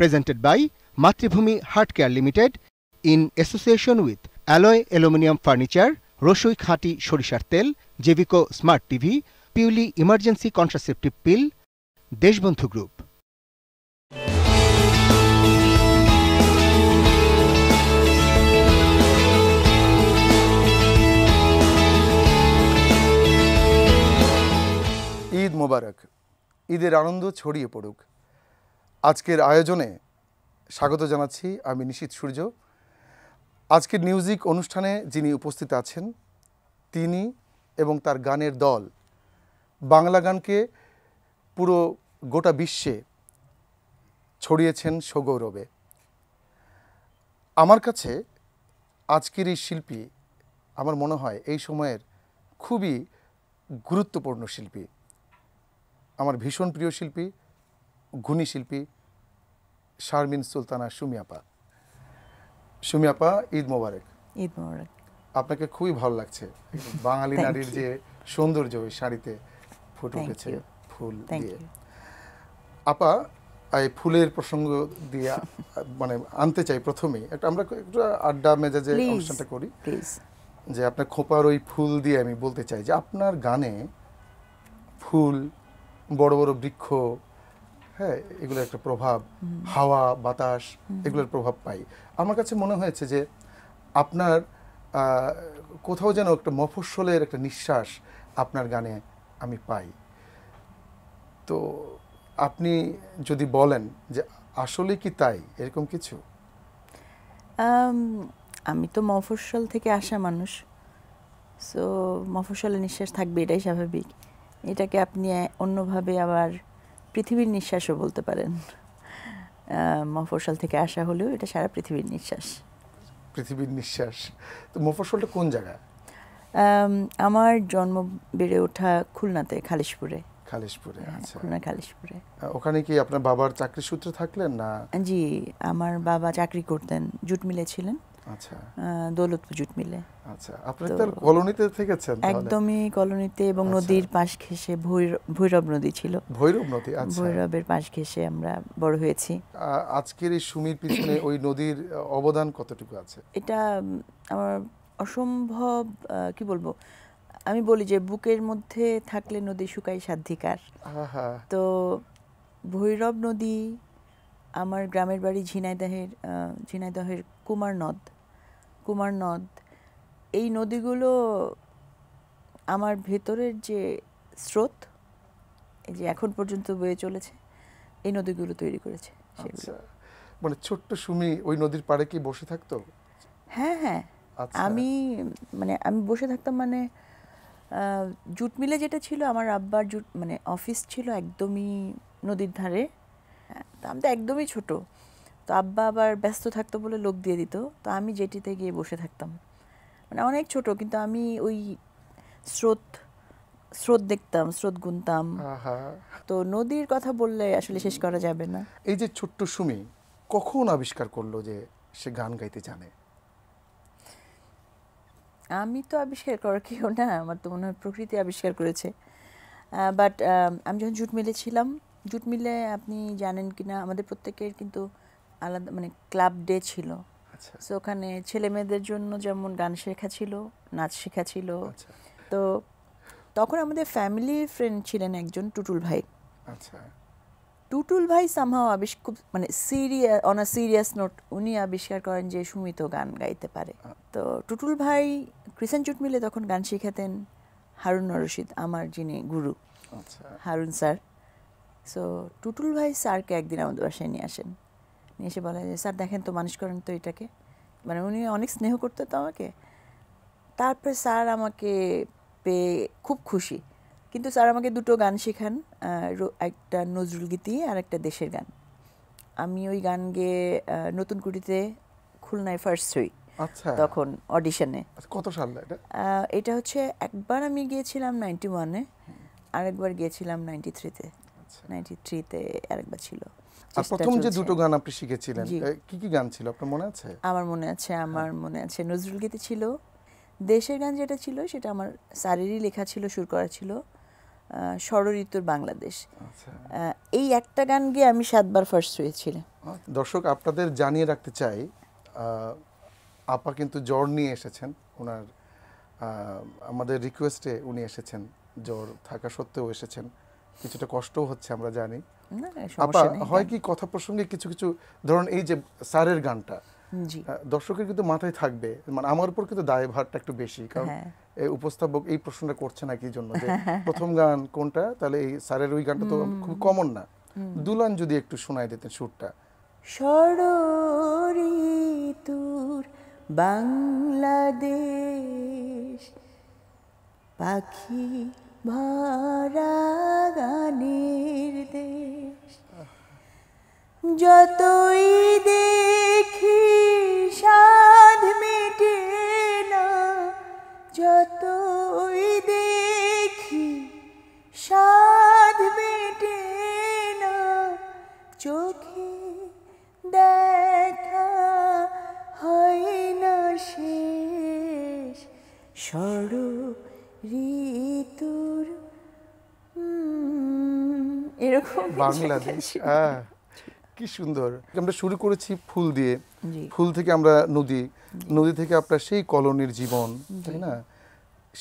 Presented by Matribhumi heart care limited in association with alloy aluminium furniture Rasoi খাঁটি সরিষার তেল জেভিকো স্মার্ট টিভি পিউলি emergency contraceptive pill Deshbandhu group Eid Mubarak ঈদের আনন্দ ছড়িয়ে পড়ুক আজকের আয়োজনে স্বাগত জানাচ্ছি আমি নিশীত সূর্য আজকের মিউজিক অনুষ্ঠানে যিনি উপস্থিত আছেন তিনি এবং তার গানের দল বাংলা গানকে পুরো গোটা বিশ্বে ছড়িয়েছেন সগৌরবে আমার কাছে আজকের এই শিল্পী আমার মনে হয় এই সময়ের খুবই গুরুত্বপূর্ণ শিল্পী আমার ভীষণ প্রিয় শিল্পী গুণী শিল্পী শারমিন সুলতানা সুমিয়াপা সুমিয়াপা ঈদ মোবারক ঈদ মোবারক আপনাকে খুবই ভালো লাগছে বাঙালি নারীর যে সৌন্দর্য ওই শাড়িতে ফুট উঠেছে ফুল দিয়ে আপা এই ফুলের প্রসঙ্গ দিয়ে মানে আনতে চাই প্রথমেই একটা আমরা একটু আড্ডা মেজাজে অনুষ্ঠানটা করি যে আপনার খোপার ওই ফুল দিয়ে আমি বলতে চাই যে আপনার গানে ফুল বড় বড় বৃক্ষ হ্যাঁ এগুলোর একটা প্রভাব হাওয়া বাতাস এগুলোর প্রভাব পাই আমার কাছে মনে হয়েছে যে আপনার কোথাও যেন একটা মফস্বলের একটা নিঃশ্বাস আপনার গানে আমি পাই তো আপনি যদি বলেন যে আসলে কি তাই এরকম কিছু আমি তো মফস্বল থেকে আসা মানুষ সো মফস্বলের নিঃশ্বাস থাকবে এটাই স্বাভাবিক এটাকে আপনি অন্যভাবে আবার পৃথিবীর নিঃশ্বাসও বলতে পারেন মফসল থেকে আসা হলেও এটা সারা পৃথিবীর নিঃশ্বাস পৃথিবীর নিঃশ্বাস তো মফসলটা কোন জায়গা আমার জন্ম বেড়ে ওঠা খুলনাতে খালিশপুরে খালিশপুরে হ্যাঁ, আচ্ছা খুলনা খালিশপুরে ওখানে কি আপনার বাবার চাকরি সূত্রে থাকলেন না জি আমার বাবা চাকরি করতেন জুট মিলে ছিলেন আচ্ছা দৌলত জুট মিলে আচ্ছা আপনি তার কলোনিতে থেকেছেন একদমই কলোনিতে এবং আচ্ছা। নদীর পাশ ঘেঁষে ভৈরব নদী ছিল ভৈরব নদী আচ্ছা ভৈরবের পাশ ঘেঁষে আমরা বড় হয়েছি আজকের এই সুমির পিছনে ওই নদীর অবদান কতটুকু আছে এটা আমার অসম্ভব কি বলবো আমি বলি যে বুকের মধ্যে থাকলে নদী শুকাই সাধিকার হ্যাঁ, হ্যাঁ। তো ভৈরব নদী আমার গ্রামের বাড়ি ঝিনাইদহের ঝিনাইদহের কুমার নদ কুমার নদ এই নদীগুলো আমার ভেতরের যে স্রোত এই যে এখন পর্যন্ত বয়ে চলেছে এই নদীগুলো তৈরি করেছে সেগুলো আচ্ছা, মানে ছোট্ট সুমি ওই নদীর পাড়ে কি বসে থাকতো হ্যাঁ হ্যাঁ আচ্ছা। আমি মানে আমি বসে থাকতাম মানে জুট মিলে যেটা ছিল আমার আব্বার জুট মানে অফিস ছিল একদমই নদীর ধারে হ্যাঁ, আমি তো একদমই ছোটো তো আব্বা আবার ব্যস্ত থাকতো বলে লোক দিয়ে দিত তো আমি জেটিতে গিয়ে বসে থাকতাম মানে অনেক ছোট কিন্তু আমি ওই স্রোত স্রোত দেখতাম স্রোত গুনতাম তো নদীর কথা বললে আসলে শেষ করা যাবে না এই যে ছোট্ট সুমি কখন আবিষ্কার করলো যে সে গান গাইতে জানে আমি তো আবিষ্কার করার কেউ না আমার তো মনে হয় প্রকৃতি আবিষ্কার করেছে বাট আমি যখন জুট মিলে ছিলাম জুট মিলে আপনি জানেন কিনা আমাদের প্রত্যেকের কিন্তু আলাদা মানে ক্লাব ডে ছিল সো আচ্ছা। ওখানে ছেলে মেয়েদের জন্য যেমন গান শেখা ছিল নাচ শেখা ছিল আচ্ছা। তো তখন আমাদের ফ্যামিলি ফ্রেন্ড ছিলেন একজন টুটুল ভাই আচ্ছা টুটুল ভাই সামহাও আবিষ খুব মানে serious on a serious note উনি আবিষ্কার করেন যে সুমিত গান গাইতে পারে তো টুটুল ভাই ক্রিসেন জুট মিলে তখন গান শিখাতেন হারুন রশিদ আমার যিনি গুরু আচ্ছা। হারুন স্যার সো টুটুল ভাই স্যারকে একদিন আমাদের বাসায় নিয়ে আসেন এসে বলে যে স্যার দেখেন তো মানুষ করেন তো এটাকে মানে উনি অনেক স্নেহ করতে তো আমাকে তারপরে স্যার আমাকে পেয়ে খুব খুশি কিন্তু স্যার আমাকে দুটো গান শেখান একটা নজরুল গীতি আর একটা দেশের গান আমি ওই গান গেয়ে নতুন কুটিতে খুলনায় ফার্স্ট হই আচ্ছা। তখন অডিশনে আচ্ছা, কত সাল এটা এটা হচ্ছে একবার আমি গিয়েছিলাম নাইনটি ওয়ানে আরেকবার গিয়েছিলাম নাইনটি থ্রিতে নাইনটি থ্রিতে আরেকবার ছিল আর প্রথম যে দুটো গান আপনি শিখেছিলেন কি কি গান ছিল আপনার মনে আছে আমার মনে আছে আমার হ্যাঁ। মনে আছে নজরুল গীতি ছিল দেশের গান যেটা ছিল সেটা আমার স্যারেরই লেখা ছিল সুর করা ছিল ষড়ঋতুর বাংলাদেশ আচ্ছা। এই একটা গান গিয়ে আমি সাতবার ফার্স্ট হয়েছিলাম দর্শক আপনাদের জানিয়ে রাখতে চাই আপা কিন্তু জ্বর নিয়ে এসেছেন ওনার আমাদের রিকোয়েস্টে উনি এসেছেন জ্বর থাকা সত্ত্বেও এসেছেন কিছুটা কষ্ট হচ্ছে আমরা জানি আপা হয় কি কথা প্রসঙ্গে কিছু কিছু ধরুন এই যে স্যারের গানটা দর্শকের কিন্তু মাথায় থাকবে মানে আমার উপর কিন্তু দায়ভারটা একটু বেশি কারণ হ্যাঁ। উপস্থাপক এই প্রশ্নটা করছে না কি জন্য যে প্রথম গান কোনটা তাহলে এই স্যারের ওই গানটা তো খুব কমন না দুলান যদি একটু শোনায় দিতেন সুরটা তুর বাংলাদেশ পাখি ভরা গানের দেশ যতই দেখি সাধ মেটে না যতই বাংলাদেশ হ্যাঁ কি সুন্দর আমরা শুরু করেছি ফুল দিয়ে ফুল থেকে আমরা নদী নদী থেকে আপনার সেই কলোনির জীবন তাই না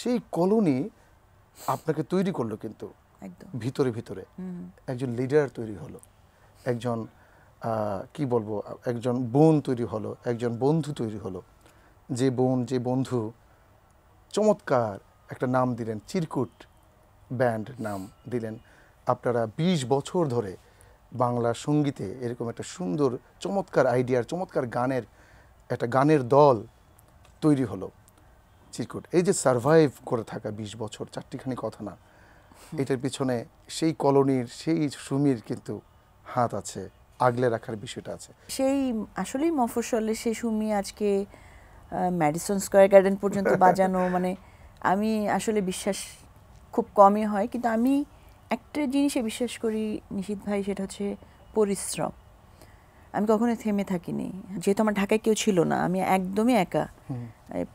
সেই কলোনি আপনাকে তৈরি করলো কিন্তু ভিতরে ভিতরে একজন লিডার তৈরি হলো একজন কি বলবো একজন বোন তৈরি হলো একজন বন্ধু তৈরি হলো যে বোন যে বন্ধু চমৎকার একটা নাম দিলেন চিরকুট ব্যান্ড নাম দিলেন আপনারা ২০ বছর ধরে বাংলা সঙ্গীতে এরকম একটা সুন্দর চমৎকার আইডিয়ার চমৎকার গানের একটা গানের দল তৈরি হলো চিরকুট এই যে সারভাইভ করে থাকা ২০ বছর চারটিখানি কথা না এটার পিছনে সেই কলোনির সেই সুমির কিন্তু হাত আছে আগলে রাখার বিষয়টা আছে সেই আসলেই মফসলে সেই সুমি আজকে ম্যাডিসন স্কোয়ার গার্ডেন পর্যন্ত বাজানো মানে আমি আসলে বিশ্বাস খুব কমই হয় কিন্তু আমি একটা জিনিসে বিশ্বাস করি নিশীত ভাই সেটা হচ্ছে পরিশ্রম আমি কখনো থেমে থাকিনি যেহেতু আমার ঢাকায় কেউ ছিল না আমি একদমই একা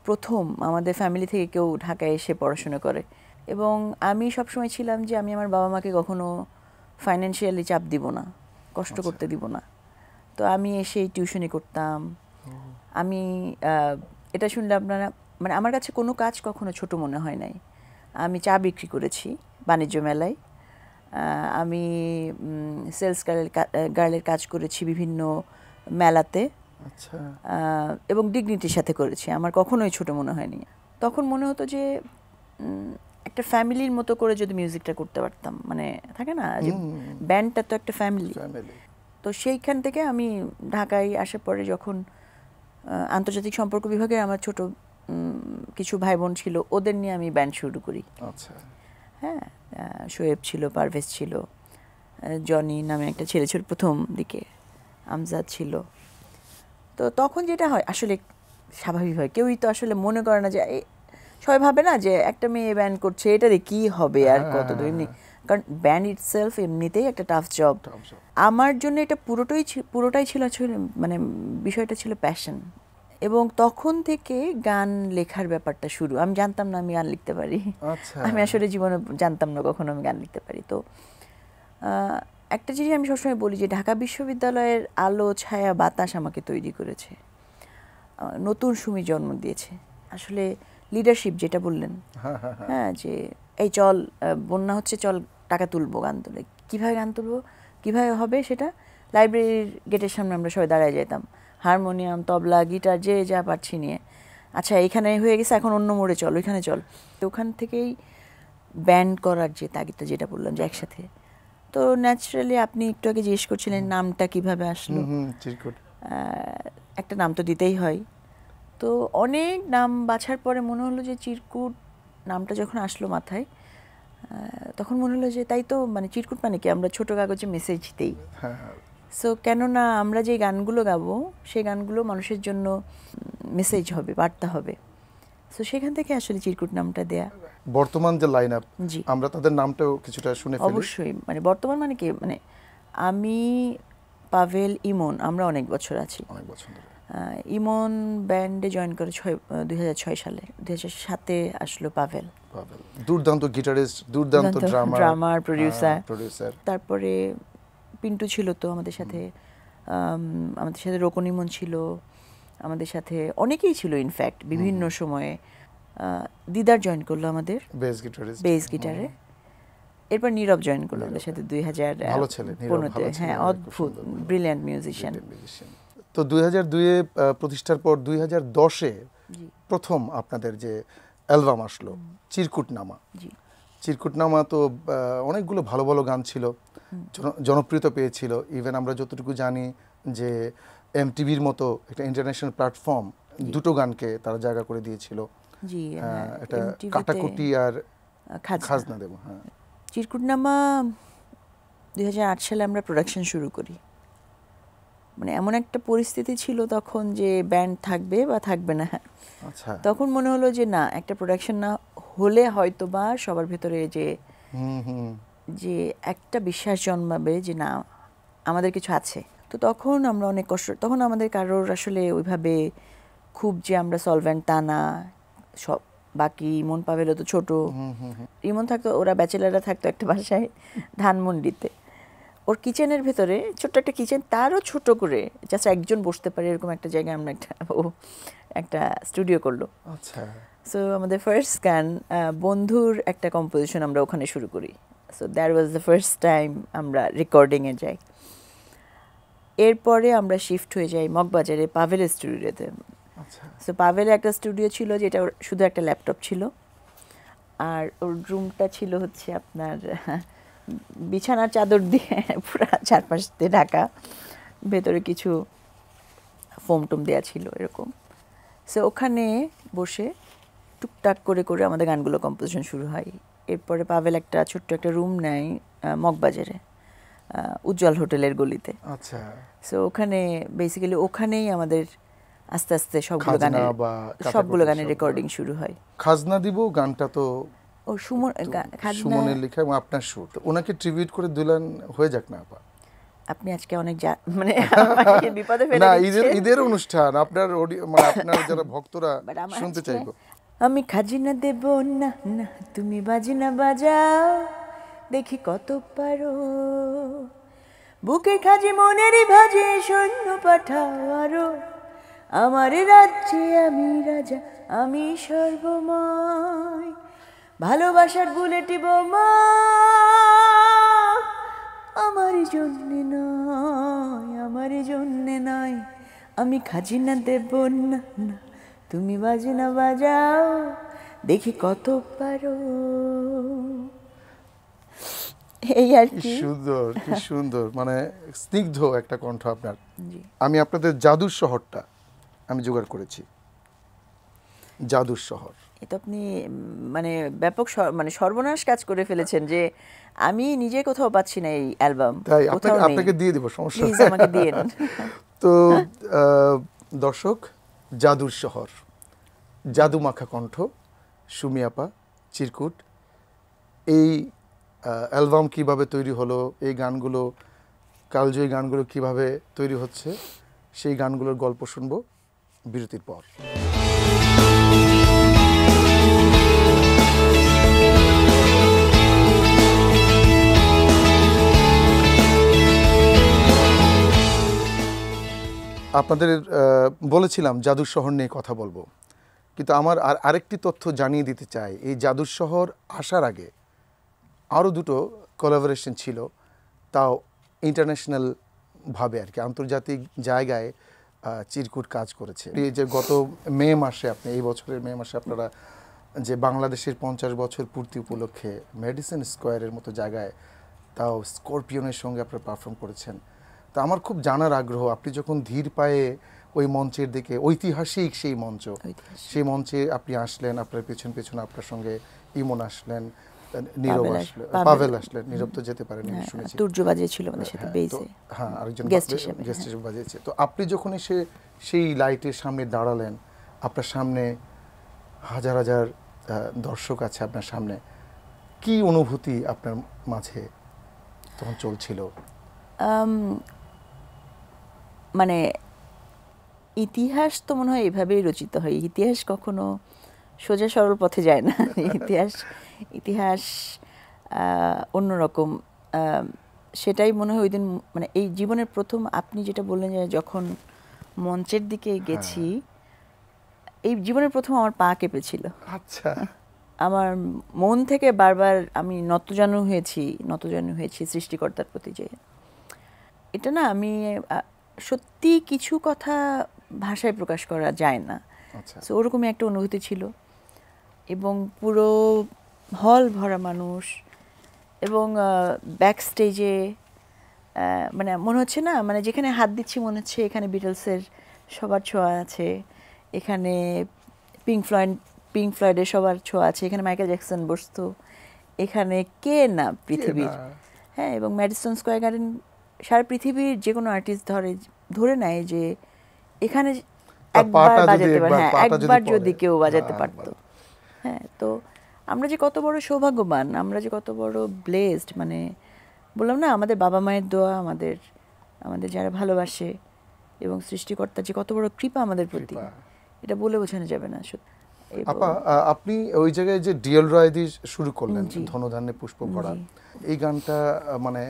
প্রথম আমাদের ফ্যামিলি থেকে কেউ ঢাকায় এসে পড়াশোনা করে এবং আমি সবসময় ছিলাম যে আমি আমার বাবা মাকে কখনো ফাইন্যান্সিয়ালি চাপ দিব না কষ্ট আচ্ছা। করতে দিব না তো আমি এসে টিউশনি করতাম আমি এটা শুনলে আপনারা মানে আমার কাছে কোনো কাজ কখনো ছোট মনে হয় নাই আমি চা বিক্রি করেছি বাণিজ্য মেলায় আমি সেলস গার্লের গার্লের কাজ করেছি বিভিন্ন মেলাতে আচ্ছা এবং ডিগনিটির সাথে করেছি আমার কখনোই ছোট মনে হয়নি তখন মনে হতো যে একটা ফ্যামিলির মতো করে যদি মিউজিকটা করতে পারতাম মানে থাকে না যে ব্যান্ডটা তো একটা ফ্যামিলি তো সেইখান থেকে আমি ঢাকায় আসার পরে যখন আন্তর্জাতিক সম্পর্ক বিভাগে আমার ছোট কিছু ভাই বোন ছিল ওদের নিয়ে আমি ব্যান্ড শুরু করি আচ্ছা হ্যাঁ শোয়েব ছিল পারভেজ ছিল জনি নামে একটা ছেলে ছিল প্রথম দিকে আমজাদ ছিল তো তখন যেটা হয় আসলে স্বাভাবিক হয় কেউই তো আসলে মনে করে না যে সবাই ভাবে না যে একটা মেয়ে ব্যান্ড করছে এটা দিয়ে কী হবে আর হ্যাঁ, কত এমনি হ্যাঁ, হ্যাঁ। কারণ ব্যান্ড ইট সেলফ এমনিতেই একটা টাফ জব আমার জন্য এটা পুরোটাই পুরোটাই ছিল আসলে মানে বিষয়টা ছিল প্যাশন এবং তখন থেকে গান লেখার ব্যাপারটা শুরু আমি জানতাম না আমি গান লিখতে পারি আচ্ছা। আমি আসলে জীবনে জানতাম না কখনো আমি গান লিখতে পারি তো একটা জিনিস আমি সবসময় বলি যে ঢাকা বিশ্ববিদ্যালয়ের আলো ছায়া বাতাস আমাকে তৈরি করেছে নতুন সুমি জন্ম দিয়েছে আসলে লিডারশিপ যেটা বললেন হ্যাঁ যে এই চল বন্যা হচ্ছে চল টাকা তুলবো গান তুলে কীভাবে গান তুলবো কীভাবে হবে সেটা লাইব্রেরির গেটের সামনে আমরা সবাই দাঁড়ায় যেতাম হারমোনিয়াম তবলা গিটার যে যা পারছি নিয়ে আচ্ছা এখানে হয়ে গেছে এখন অন্য মোড়ে চল ওইখানে চল তো ওখান থেকেই ব্যান্ড করার যে তাগিদটা যেটা বললাম যে একসাথে তো ন্যাচারালি আপনি একটু আগে জিজ্ঞেস করছিলেন নামটা কিভাবে আসলো একটা নাম তো দিতেই হয় তো অনেক নাম বাছার পরে মনে হলো যে চিরকুট নামটা যখন আসলো মাথায় তখন মনে হলো যে তাই তো মানে চিরকুট মানে কি আমরা ছোট কাগজে মেসেজ দিই হ্যাঁ, হ্যাঁ। সো কেননা আমরা যে গানগুলো গাবো সেই গানগুলো মানুষের জন্য মেসেজ হবে বার্তা হবে সো সেখান থেকে আসলে চিরকুট নামটা দেয়া বর্তমান যে লাইন আপ আমরা তাদের নামটাও কিছুটা শুনে ফেলি অবশ্যই মানে বর্তমান মানে কি মানে আমি পাভেল ইমন আমরা অনেক বছর আছি অনেক বছর ইমন ব্যান্ডে জয়েন করে ছয় দুই সালে দুই হাজার সাতে আসলো পাভেল দুর্দান্ত গিটারিস্ট দুর্দান্ত ড্রামার প্রডিউসার তারপরে পিন্টু ছিল তো আমাদের সাথে আমাদের সাথে রোকনিমন ছিল আমাদের সাথে অনেকেই ছিল ইনফ্যাক্ট বিভিন্ন সময়ে দিদার জয়েন করলো আমাদের বেস গিটারে বেস গিটারে এরপর নীরব জয়েন করলো আমাদের সাথে হ্যাঁ। দুই হাজার পনেরোতে হ্যাঁ অদ্ভুত ব্রিলিয়ান্ট মিউজিশিয়ান তো দুই হাজার দুইয়ে প্রতিষ্ঠার পর দুই হাজার দশে প্রথম আপনাদের যে অ্যালবাম আসলো চিরকুট নামা চিরকুটনামা তো অনেকগুলো ভালো ভালো গান ছিল জনপ্রিয়তা পেয়েছিল ইভেন আমরা যতটুকু জানি যে টিভির মতো একটা ইন্টারন্যাশনাল প্ল্যাটফর্ম দুটো গানকে তারা জায়গা করে দিয়েছিল হ্যাঁ, কাটাকুটি আর খাজনা দেব হ্যাঁ চিরকুটনামা দুই সালে আমরা প্রোডাকশন শুরু করি মানে এমন একটা পরিস্থিতি ছিল তখন যে ব্যান্ড থাকবে বা থাকবে না আচ্ছা তখন মনে হলো যে না একটা প্রোডাকশন না হলে হয়তো বা সবার ভেতরে যে যে একটা বিশ্বাস জন্মাবে যে না আমাদের কিছু আছে তো তখন আমরা অনেক কষ্ট তখন আমাদের কারোর আসলে ওইভাবে খুব যে আমরা সলভেন্ট তা না সব বাকি ইমন পাবে তো ছোট ইমন থাকতো ওরা ব্যাচেলাররা থাকতো একটা বাসায় ধানমন্ডিতে ওর কিচেনের ভেতরে ছোট্ট একটা কিচেন তারও ছোট করে জাস্ট একজন বসতে পারে এরকম একটা জায়গায় আমরা একটা ও একটা স্টুডিও করলো আচ্ছা সো আমাদের ফার্স্ট গান বন্ধুর একটা কম্পোজিশন আমরা ওখানে শুরু করি so that was the first time আমরা রেকর্ডিংয়ে যাই এরপরে আমরা শিফট হয়ে যাই মগবাজারে পাভেল স্টুডিওতে সো আচ্ছা। পাভেলে একটা স্টুডিও ছিল যেটা ওর শুধু একটা ল্যাপটপ ছিল আর ওর রুমটা ছিল হচ্ছে আপনার বিছানার চাদর দিয়ে পুরো চারপাশ দিয়ে ঢাকা ভেতরে কিছু ফোম টোম দেওয়া ছিল এরকম সো ওখানে বসে টুকটাক করে করে আমাদের গানগুলো কম্পোজিশন শুরু হয় এরপরে পাভেল একটা ছোট্ট একটা রুম নেয় মগবাজারে উজ্জ্বল হোটেলের গলিতে আচ্ছা সো ওখানে বেসিক্যালি ওখানেই আমাদের আস্তে আস্তে সবগুলো গানের সবগুলো গানের রেকর্ডিং শুরু হয় খাজনা দিব গানটা তো ও সুমন সুমনের লেখা এবং আপনার সুর ওনাকে ট্রিবিউট করে দিলেন হয়ে যাক না আপা আপনি আজকে অনেক মানে বিপদে ফেলে না ঈদের অনুষ্ঠান আপনার মানে আপনার যারা ভক্তরা শুনতে চাইবো আমি খাজিনা দেব না না তুমি বাজিনা বাজাও দেখি কত পারো বুকে খাজি মনেরই ভাজে সৈন্য পাঠাও আরো আমার রাজ্যে আমি রাজা আমি সর্বময় ভালোবাসার বুলেটি বোমা আমার জন্যে নয় আমার জন্যে নয় আমি খাজিনা দেব না না তুমি বাজনা বাজাও দেখি কত পারো এই আর কি সুন্দর কি সুন্দর মানে স্নিগ্ধ একটা কণ্ঠ আপনার আমি আপনাদের জাদুর শহরটা আমি জোগাড় করেছি জাদুর শহর এটা আপনি মানে ব্যাপক মানে সর্বনাশ কাজ করে ফেলেছেন যে আমি নিজে কোথাও পাচ্ছি না এই অ্যালবাম তাই আপনাকে দিয়ে দেবো সমস্যা আমাকে দিন তো দর্শক জাদুর শহর জাদু মাখা কণ্ঠ সুমিয়াপা চিরকুট এই অ্যালবাম কিভাবে তৈরি হলো এই গানগুলো কালজয়ী গানগুলো কিভাবে তৈরি হচ্ছে সেই গানগুলোর গল্প শুনব বিরতির পর আপনাদের বলেছিলাম জাদুর শহর নিয়ে কথা বলবো কিন্তু আমার আর আরেকটি তথ্য জানিয়ে দিতে চাই এই জাদুর শহর আসার আগে আরও দুটো কোলাবোরেশন ছিল তাও ইন্টারন্যাশনালভাবে আর কি আন্তর্জাতিক জায়গায় চিরকুট কাজ করেছে এই যে গত মে মাসে আপনি এই বছরের মে মাসে আপনারা যে বাংলাদেশের পঞ্চাশ বছর পূর্তি উপলক্ষে মেডিসিন স্কোয়ারের মতো জায়গায় তাও স্করপিওনের সঙ্গে আপনারা পারফর্ম করেছেন তা আমার খুব জানার আগ্রহ আপনি যখন ধীর পায়ে ওই মঞ্চের দিকে ঐতিহাসিক সেই মঞ্চ সেই মঞ্চে আপনি আসলেন আপনার পেছন পেছন আপনার সঙ্গে ইমন আসলেন নীরব আসলেন পাভেল আসলেন নীরব তো যেতে পারেন হ্যাঁ, শুনেছি দুর্য বাজিয়ে ছিল আমাদের সাথে হ্যাঁ, বেজে হ্যাঁ আরেকজন গেস্ট হিসেবে গেস্ট হ্যাঁ। হিসেবে বাজিয়েছে তো আপনি যখন এসে সেই লাইটের সামনে দাঁড়ালেন আপনার সামনে হাজার হাজার দর্শক আছে আপনার সামনে কি অনুভূতি আপনার মাঝে তখন চলছিল মানে ইতিহাস তো মনে হয় এভাবেই রচিত হয় ইতিহাস কখনো সোজা সরল পথে যায় না ইতিহাস ইতিহাস অন্যরকম সেটাই মনে হয় ওই দিন মানে এই জীবনের প্রথম আপনি যেটা বললেন যে যখন মঞ্চের দিকে হ্যাঁ। গেছি এই জীবনের প্রথম আমার পা কেঁপেছিল আচ্ছা আমার মন থেকে বারবার আমি নতজানু হয়েছি নতজানু হয়েছি সৃষ্টিকর্তার প্রতি যে এটা না আমি সত্যি কিছু কথা ভাষায় প্রকাশ করা যায় না সো আচ্ছা। ওরকমই একটা অনুভূতি ছিল এবং পুরো হল ভরা মানুষ এবং ব্যাক স্টেজে মানে মনে হচ্ছে না মানে যেখানে হাত দিচ্ছি মনে হচ্ছে এখানে বিটলসের সবার ছোঁয়া আছে এখানে পিঙ্ক ফ্লয়েড পিঙ্ক ফ্লয়েডের সবার ছোঁয়া আছে এখানে মাইকেল জ্যাকসন বসতো এখানে কে না পৃথিবীর হ্যাঁ এবং ম্যাডিসন স্কোয়ার গার্ডেন সারা পৃথিবীর যে কোনো আর্টিস্ট ধরে ধরে নেয় যে এখানে একবার বাজাতে পারে হ্যাঁ একবার যদি কেউ হ্যাঁ, বাজাতে পারতো হ্যাঁ তো আমরা যে কত বড় সৌভাগ্যবান আমরা যে কত বড় ব্লেসড মানে বললাম না আমাদের বাবা মায়ের দোয়া আমাদের আমাদের যারা ভালোবাসে এবং সৃষ্টিকর্তা যে কত বড় কৃপা আমাদের প্রতি এটা বলে বোঝানো যাবে না আপা আপনি ওই জায়গায় যে ডিএল রায় দিয়ে শুরু করলেন ধনধান্যে পুষ্প ভরা এই গানটা মানে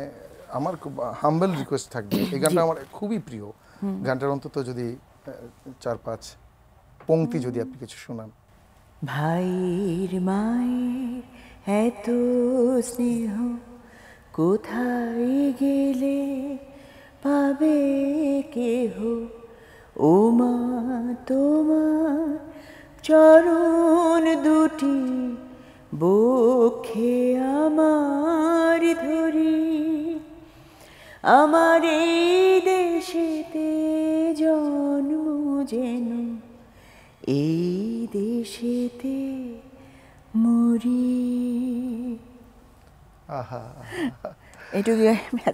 আমার খুব হাম্বল রিকোয়েস্ট থাকবে এই গানটা আমার খুবই প্রিয় গানটার অন্তত যদি চার পাঁচ পংক্তি যদি আপনি কিছু শোনান ভাইর মায়ের এত স্নেহ কোথায় গেলে পাবে কেহ ও মা তোমার চরণ দুটি বক্ষে আমার ধরি আমার এই দেশেতে জন্ম যেন এই দেশেতে মরি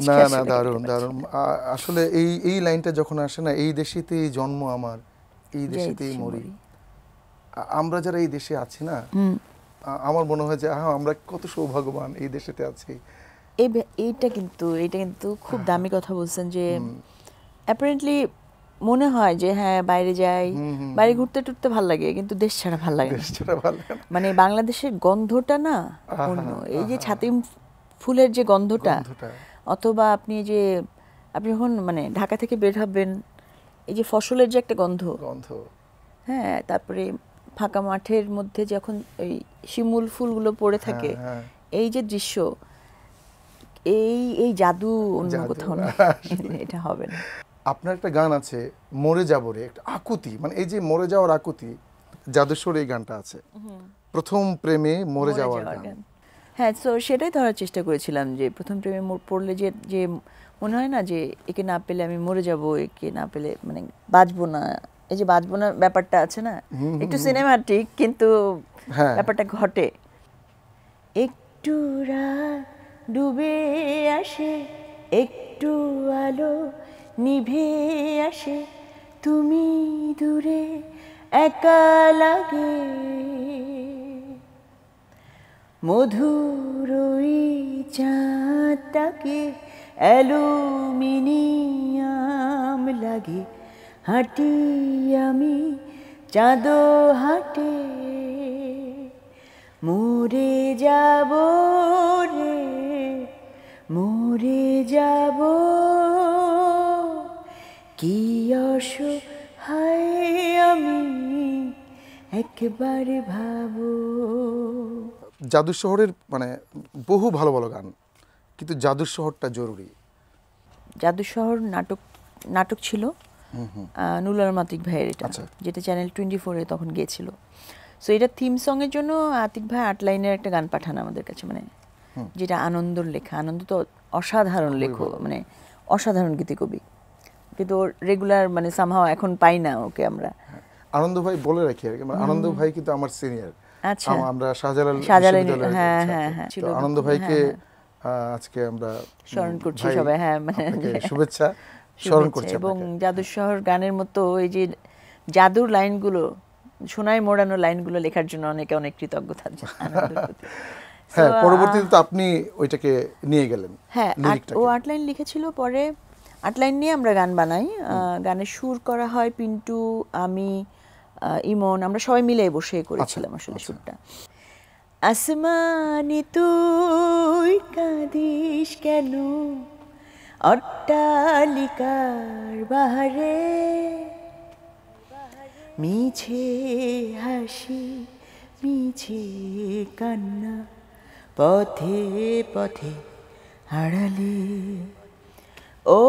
না না দারুণ দারুণ আসলে এই এই লাইনটা যখন আসে না এই দেশেতেই জন্ম আমার এই দেশেতেই মরি আমরা যারা এই দেশে আছি না আমার মনে হয় যে হ্যাঁ আমরা কত সৌভাগ্যবান এই দেশেতে আছি এই এইটা কিন্তু এটা কিন্তু খুব দামি কথা বলছেন যে অ্যাপারেন্টলি মনে হয় যে হ্যাঁ বাইরে যাই বাইরে ঘুরতে টুরতে ভাল লাগে কিন্তু দেশ ছাড়া ভাল লাগে মানে বাংলাদেশের গন্ধটা না অন্য এই যে ছাতিম ফুলের যে গন্ধটা অথবা আপনি যে আপনি যখন মানে ঢাকা থেকে বের হবেন এই যে ফসলের যে একটা গন্ধ গন্ধ হ্যাঁ তারপরে ফাঁকা মাঠের মধ্যে যখন ওই শিমুল ফুলগুলো পড়ে হ্যাঁ, থাকে হ্যাঁ। এই যে দৃশ্য এই এই জাদু অন্য কোথাও না এটা হবে না আপনার একটা গান আছে মরে যাব রে একটা আকুতি মানে এই যে মরে যাওয়ার আকুতি জাদুস্বর এই গানটা আছে প্রথম প্রেমে মরে যাওয়ার গান হ্যাঁ সো সেটাই ধরার চেষ্টা করেছিলাম যে প্রথম প্রেমে পড়লে যে যে মনে হয় না যে একে না পেলে আমি মরে যাব একে না পেলে মানে বাঁচবো না এই যে বাঁচবো না ব্যাপারটা আছে না একটু সিনেমাটিক কিন্তু হ্যাঁ। ব্যাপারটা ঘটে একটু রাত ডুবে আসে একটু আলো নিভে আসে তুমি দূরে একা লাগে মধুরই চাঁদটাকে অ্যালুমিনিয়াম লাগে হাঁটি আমি চাঁদো হাঁটে মরে যাব রে মরে যাব কি অসহায় আমি একবার ভাবো জাদু শহরের মানে বহু ভালো ভালো গান কিন্তু জাদু শহরটা জরুরি জাদু শহর নাটক নাটক ছিল নুলার মাতিক ভাইয়ের এটা আচ্ছা। যেটা চ্যানেল টোয়েন্টি ফোরে তখন গিয়েছিল সো এটা থিম সং জন্য আতিক ভাই আটলাইনের একটা গান পাঠান আমাদের কাছে মানে যেটা আনন্দর লেখা আনন্দ তো অসাধারণ লেখো মানে অসাধারণ গীতি কবি কিন্তু রেগুলার মানে সামহাও এখন পাই না ওকে আমরা হ্যাঁ। আনন্দ ভাই বলে রাখি আর কি মানে আনন্দ ভাই কিন্তু আমার সিনিয়র আচ্ছা আমরা শাহজালাল শাহজালাল হ্যাঁ, হ্যাঁ হ্যাঁ হ্যাঁ আনন্দ ভাইকে হ্যাঁ। আজকে আমরা স্মরণ করছি সবাই হ্যাঁ মানে শুভেচ্ছা স্মরণ করছি এবং জাদু শহর গানের মতো এই যে জাদুর লাইনগুলো সোনায় মোড়ানো লাইনগুলো লেখার জন্য অনেকে অনেক কৃতজ্ঞ কৃতজ্ঞতা হ্যাঁ পরবর্তীতে তো আপনি ওইটাকে নিয়ে গেলেন হ্যাঁ ও আটলাইন লিখেছিল পরে আটলাইন নিয়ে আমরা গান বানাই গানের সুর করা হয় পিন্টু আমি ইমন আমরা সবাই মিলে বসে আচ্ছা, করেছিলাম আসলে আচ্ছা। সুরটা আসমানি তুই কাঁদিস কেন অট্টালিকার বাহারে মিছে হাসি মিছে কান্না পথে পথে হারালে ও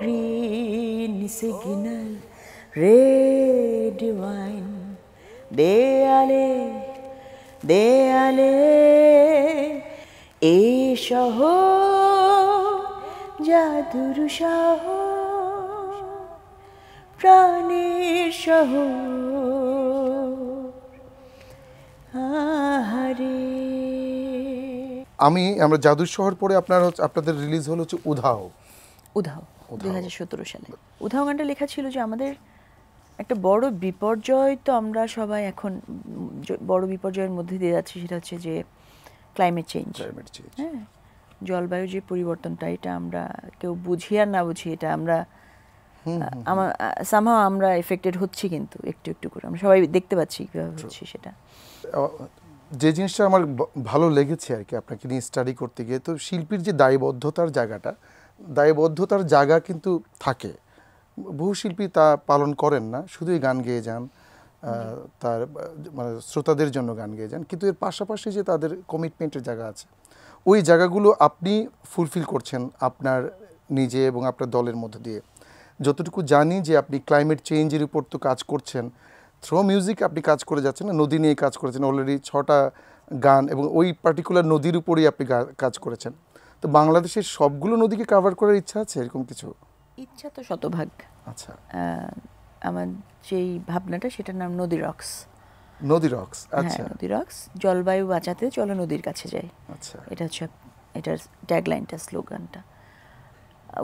গ্রিন সিগনাল রেড ওয়াইন দেয়ালে দেয়ালে এই সহ জাদুর সহ প্রাণের সহ হ্যাঁ আমি আমরা জাদু শহর পরে আপনার আপনাদের রিলিজ হলো হচ্ছে উধাও উধাও দু হাজার সতেরো সালে উধাও গানটা লেখা ছিল যে আমাদের একটা বড় বিপর্যয় তো আমরা সবাই এখন বড় বিপর্যয়ের মধ্যে দিয়ে যাচ্ছি সেটা হচ্ছে যে ক্লাইমেট চেঞ্জ হ্যাঁ জলবায়ু যে পরিবর্তনটা এটা আমরা কেউ বুঝি আর না বুঝি এটা আমরা সামহাও আমরা এফেক্টেড হচ্ছি কিন্তু একটু একটু করে আমরা সবাই দেখতে পাচ্ছি কীভাবে হচ্ছে সেটা যে জিনিসটা আমার ভালো লেগেছে আর কি আপনাকে নিয়ে স্টাডি করতে গিয়ে তো শিল্পীর যে দায়বদ্ধতার জায়গাটা দায়বদ্ধতার জায়গা কিন্তু থাকে বহু শিল্পী তা পালন করেন না শুধুই গান গেয়ে যান তার মানে শ্রোতাদের জন্য গান গেয়ে যান কিন্তু এর পাশাপাশি যে তাদের কমিটমেন্টের জায়গা আছে ওই জায়গাগুলো আপনি ফুলফিল করছেন আপনার নিজে এবং আপনার দলের মধ্য দিয়ে যতটুকু জানি যে আপনি ক্লাইমেট চেঞ্জের উপর তো কাজ করছেন থ্রো মিউজিক আপনি কাজ করে যাচ্ছেন না নদী নিয়ে কাজ করেছেন অলরেডি ছটা গান এবং ওই পার্টিকুলার নদীর উপরেই আপনি কাজ করেছেন তো বাংলাদেশের সবগুলো নদীকে কাভার করার ইচ্ছা আছে এরকম কিছু ইচ্ছা তো শতভাগ আচ্ছা আমার যেই ভাবনাটা সেটার নাম নদী রক্স নদী রক্স হ্যাঁ, আচ্ছা নদী রক্স জলবায়ু বাঁচাতে চলো নদীর কাছে যাই আচ্ছা এটা হচ্ছে এটার ট্যাগলাইনটা স্লোগানটা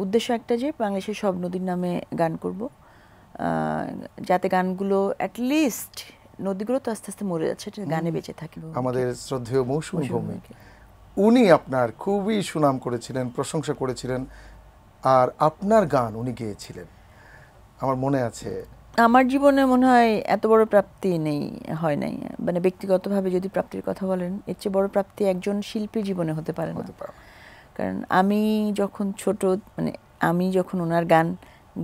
উদ্দেশ্য একটা যে বাংলাদেশের সব নদীর নামে গান করব যাতে গানগুলো অ্যাটলিস্ট নদীগুলো তো আস্তে আস্তে মরে যাচ্ছে গানে বেঁচে থাকে আমাদের শ্রদ্ধেয় মৌসুমী ভৌমিক উনি আপনার খুবই সুনাম করেছিলেন প্রশংসা করেছিলেন আর আপনার গান উনি গেয়েছিলেন আমার মনে আছে আমার জীবনে মনে হয় এত বড় প্রাপ্তি নেই হয় নাই মানে ব্যক্তিগতভাবে যদি প্রাপ্তির কথা বলেন এর চেয়ে বড় প্রাপ্তি একজন শিল্পী জীবনে হতে পারে না কারণ আমি যখন ছোট মানে আমি যখন ওনার গান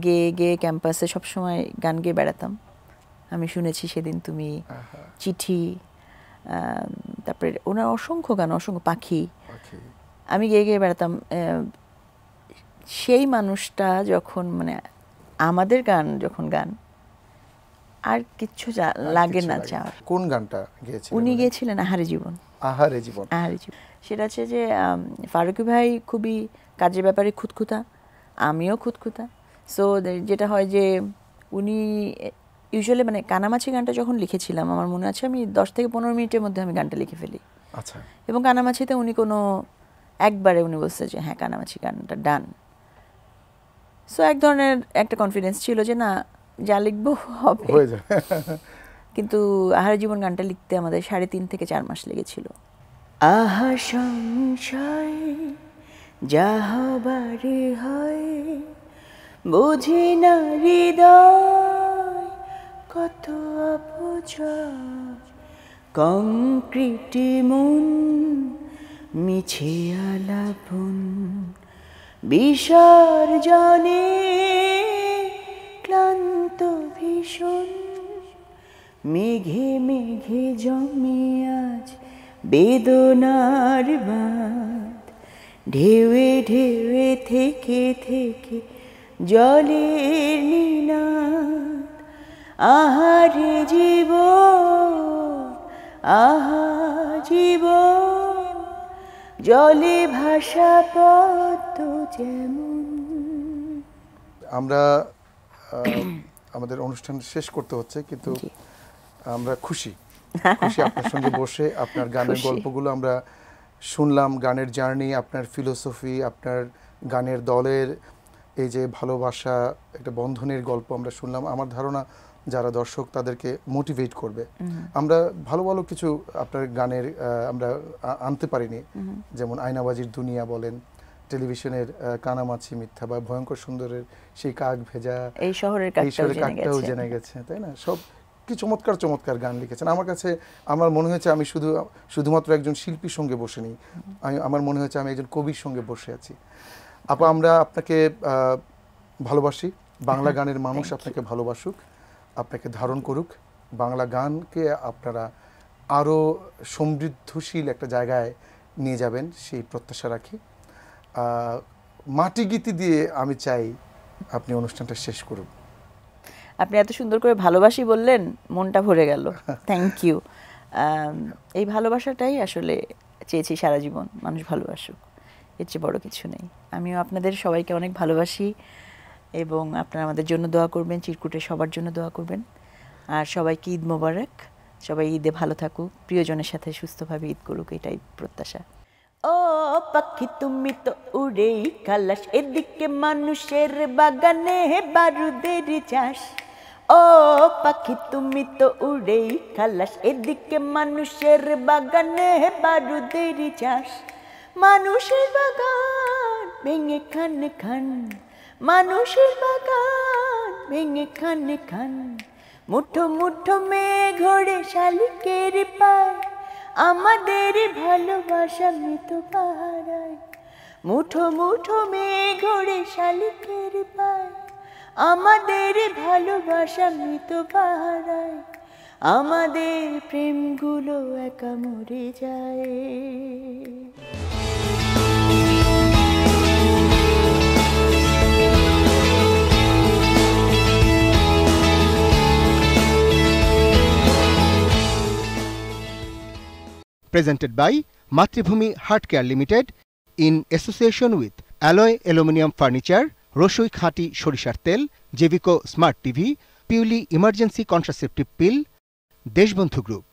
গেয়ে গেয়ে ক্যাম্পাসে সবসময় গান গেয়ে বেড়াতাম আমি শুনেছি সেদিন তুমি চিঠি তারপরে ওনার অসংখ্য গান অসংখ্য পাখি আমি গেয়ে গেয়ে বেড়াতাম সেই মানুষটা যখন মানে আমাদের গান যখন গান আর কিচ্ছু লাগে না চাওয়ার কোন গানটা গেয়েছিলেন উনি মানে? গিয়েছিলেন আহারে জীবন আহারে জীবন আহারে জীবন সেটা হচ্ছে যে ফারুকি ভাই খুবই কাজের ব্যাপারে খুঁতখুতা আমিও খুঁতখুতা সো যেটা হয় যে উনি ইউজুয়ালি মানে কানামাছি গানটা যখন লিখেছিলাম আমার মনে আছে আমি দশ থেকে পনেরো মিনিটের মধ্যে আমি গানটা লিখে ফেলি আচ্ছা এবং কানামাছিতে উনি কোনো একবারে উনি বলছে যে হ্যাঁ কানামাছি গানটা ডান সো এক ধরনের একটা কনফিডেন্স ছিল যে না যা লিখবো হবে কিন্তু আহার জীবন গানটা লিখতে আমাদের সাড়ে তিন থেকে চার মাস লেগেছিল আহা সংশয় যা হবারে হয় বুঝি না হৃদয় কত অপচয় কংক্রিটি মন মিছে আলাপন জানে ক্লান্ত ভীষণ মেঘে মেঘে জমে আজ বেদনার বাদ ঢেউয়ে ঢেউয়ে থেকে থেকে জলের নিনাদ আহারে জীব আহা জীব জলে ভাষা পত যেমন আমরা আমাদের অনুষ্ঠান শেষ করতে হচ্ছে কিন্তু আমরা খুশি খুশি আপনার সঙ্গে বসে আপনার গানের গল্পগুলো আমরা শুনলাম গানের জার্নি আপনার ফিলোসফি আপনার গানের দলের এই যে ভালোবাসা একটা বন্ধনের গল্প আমরা শুনলাম আমার ধারণা যারা দর্শক তাদেরকে মোটিভেট করবে আমরা ভালো ভালো কিছু আপনার গানের আমরা আনতে পারিনি যেমন আয়নাবাজির দুনিয়া বলেন টেলিভিশনের কানামাছি মিথ্যা বা ভয়ঙ্কর সুন্দরের সেই কাক ভেজা এই শহরের কাকটাও জেনে গেছে তাই না সব কি চমৎকার চমৎকার গান লিখেছেন আমার কাছে আমার মনে হয়েছে আমি শুধু শুধুমাত্র একজন শিল্পীর সঙ্গে বসে নিই আমি আমার মনে হয়েছে আমি একজন কবির সঙ্গে বসে আছি আপা আমরা আপনাকে ভালোবাসি বাংলা গানের মানুষ আপনাকে ভালোবাসুক আপনাকে ধারণ করুক বাংলা গানকে আপনারা আরও সমৃদ্ধশীল একটা জায়গায় নিয়ে যাবেন সেই প্রত্যাশা রাখি মাটি গীতি দিয়ে আমি চাই আপনি অনুষ্ঠানটা শেষ করুন আপনি এত সুন্দর করে ভালোবাসি বললেন মনটা ভরে গেল থ্যাংক ইউ এই ভালোবাসাটাই আসলে চেয়েছি সারা জীবন মানুষ ভালোবাসুক এর চেয়ে বড় কিছু নেই আমিও আপনাদের সবাইকে অনেক ভালোবাসি এবং আপনারা আমাদের জন্য দোয়া করবেন চিরকুটে সবার জন্য দোয়া করবেন আর সবাইকে ঈদ মোবারক সবাই ঈদে ভালো থাকুক প্রিয়জনের সাথে সুস্থভাবে ঈদ করুক এটাই প্রত্যাশা ও পাখি তুমি তো উড়েই খালাস এদিকে মানুষের বাগানে বারুদের চাষ ও পাখি তুমি তো উড়েই খালাস এদিকে মানুষের বাগানে বারুদের চাষ মানুষের বাগান ভেঙে খান খান মানুষের বাগান ভেঙে খান খান মুঠো মুঠো মেয়ে ঘোড়ে শালিকের পায় আমাদের ভালোবাসা মৃত পাহারায় মুঠো মুঠো মেয়ে ঘোড়ে শালিকের পায় আমাদের ভালোবাসা মৃত পাহারায় আমাদের প্রেমগুলো একা মরে যায় presented by Matribhumi heart care limited in association with alloy aluminium furniture Rasoi খাঁটি সরিষার তেল জেভিকো স্মার্ট টিভি পিউলি emergency contraceptive pill Deshbandhu group